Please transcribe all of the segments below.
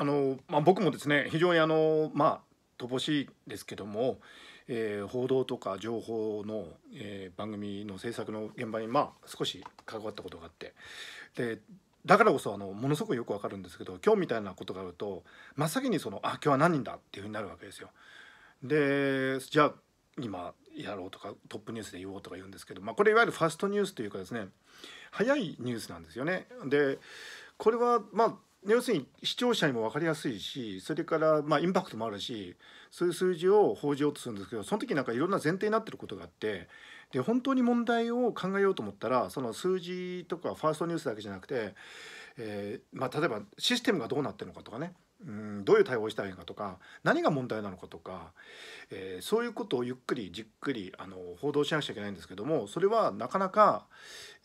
あの、まあ、僕もですね非常にあの、まあ、乏しいですけども、えー、報道とか情報の、えー、番組の制作の現場に、まあ、少し関わったことがあってでだからこそあのものすごくよくわかるんですけど今日みたいなことがあると真っ先にその「あ今日は何人だ」っていうふうになるわけですよ。でじゃあ今やろうとかトップニュースで言おうとか言うんですけど、まあ、これいわゆるファストニュースというかですね早いニュースなんですよね。でこれはまあ要するに視聴者にも分かりやすいしそれからまあインパクトもあるしそういう数字を報じようとするんですけどその時なんかいろんな前提になってることがあってで本当に問題を考えようと思ったらその数字とかファーストニュースだけじゃなくて、えー、まあ、例えばシステムがどうなってるのかとかねうんどういう対応をしたらいいのかとか何が問題なのかとか、えー、そういうことをゆっくりじっくりあの報道しなくちゃいけないんですけどもそれはなかなか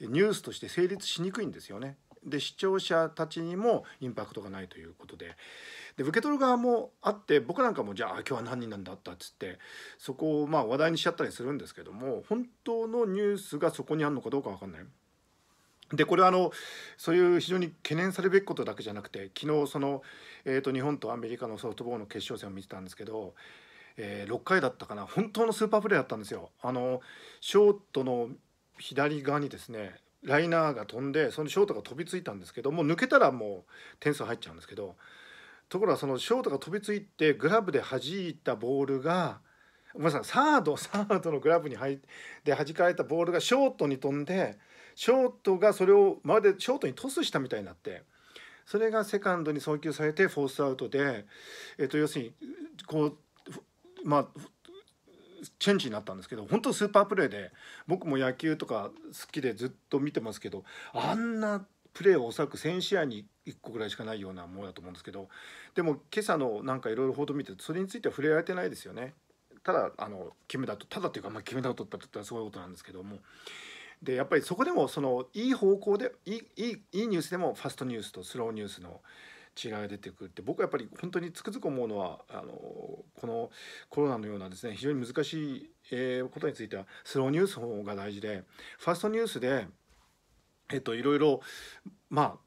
ニュースとして成立しにくいんですよね。で視聴者たちにもインパクトがないということでで受け取る側もあって僕なんかもじゃあ今日は何人なんだったっつってそこをまあ話題にしちゃったりするんですけども本当のニュースがそこにあるのかどうか分かんない。でこれはあのそういう非常に懸念されるべきことだけじゃなくて昨日その、えーと、日本とアメリカのソフトボールの決勝戦を見てたんですけど、えー、6回だったかな本当のスーパープレーだったんですよ。あのショートの左側にですねライナーが飛んでそのショートが飛びついたんですけどもう抜けたらもう点数入っちゃうんですけどところがそのショートが飛びついてグラブで弾いたボールがごめんなさいサード サードのグラブに入で弾かれたボールがショートに飛んでショートがそれをまるでショートにトスしたみたいになってそれがセカンドに送球されてフォースアウトで、えっと、要するにこうまあチェンジになったんですけど本当スーパープレーで僕も野球とか好きでずっと見てますけどあんなプレーをおそらく1000試合に1個ぐらいしかないようなものだと思うんですけどでも今朝のなんかいろいろ報道見てそれについては触れられてないですよね。ただあの決めたとただっていうか、まあ、決めたルとったってすごいことなんですけどもでやっぱりそこでもそのいい方向でいいいいニュースでもファストニュースとスローニュースの違いが出てくるって僕はやっぱり本当につくづく思うのはあのこのコロナのようなですね非常に難しい、えことについてはスローニュースの方が大事でファーストニュースで、えっと、いろいろまあ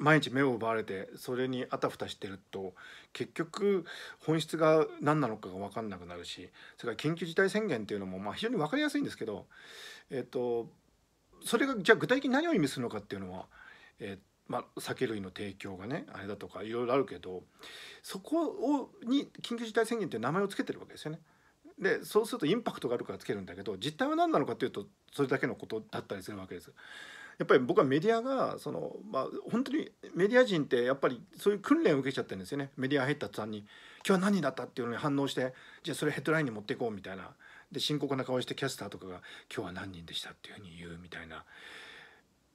毎日目を奪われてそれにあたふたしてると結局本質が何なのかが分かんなくなるしそれから緊急事態宣言っていうのもまあ非常に分かりやすいんですけど、えっと、それがじゃあ具体的に何を意味するのかっていうのは、えっまあ、酒類の提供がねあれだとかいろいろあるけどそこをに緊急事態宣言って名前をつけてるわけですよね。でそうするとインパクトがあるからつけるんだけど実態は何なのかというとそれだけのことだったりするわけです。やっぱり僕はメディアがその、まあ、本当にメディア人ってやっぱりそういう訓練を受けちゃってるんですよねメディア入った途端に「今日は何だった?」っていうのに反応してじゃあそれヘッドラインに持っていこうみたいなで深刻な顔してキャスターとかが「今日は何人でした?」っていうふうに言うみたいな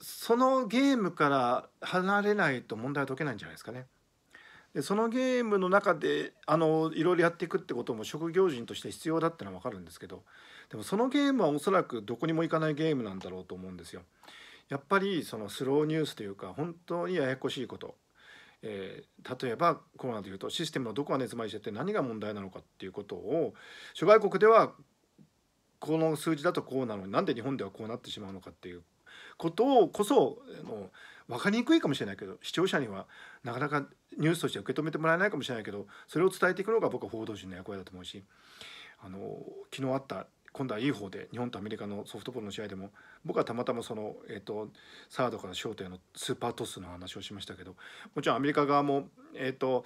そのゲームから離れないと問題は解けないんじゃないですかね。でそのゲームの中であのいろいろやっていくってことも職業人として必要だってのは分かるんですけどでもそのゲームはおそらくどこにも行かないゲームなんだろうと思うんですよ。やっぱりそのスローニュースというか本当にややこしいこと、えー、例えばコロナでいうとシステムのどこが根詰まりしてて何が問題なのかっていうことを諸外国ではこの数字だとこうなのになんで日本ではこうなってしまうのかっていうことをこそもう分かりにくいかもしれないけど視聴者にはなかなかニュースとして受け止めてもらえないかもしれないけどそれを伝えていくのが僕は報道陣の役割だと思うしあの昨日あった今度はいい方で日本とアメリカのソフトボールの試合でも僕はたまたまその、えーと、サードからショートへのスーパートスの話をしましたけどもちろんアメリカ側も、えーと、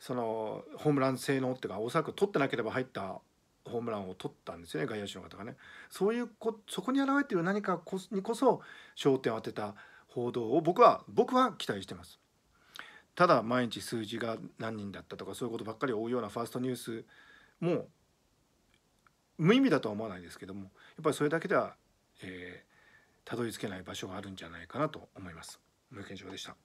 そのホームラン性能っていうか大そらく取ってなければ入ったホームランを取ったんですよね外野手の方がねそういうこそこに現れている何かにこそ焦点を当てた報道を僕は僕は期待してますただ毎日数字が何人だったとかそういうことばっかり追うようなファーストニュースも無意味だとは思わないですけどもやっぱりそれだけでは、えー、たどり着けない場所があるんじゃないかなと思います。無権証でした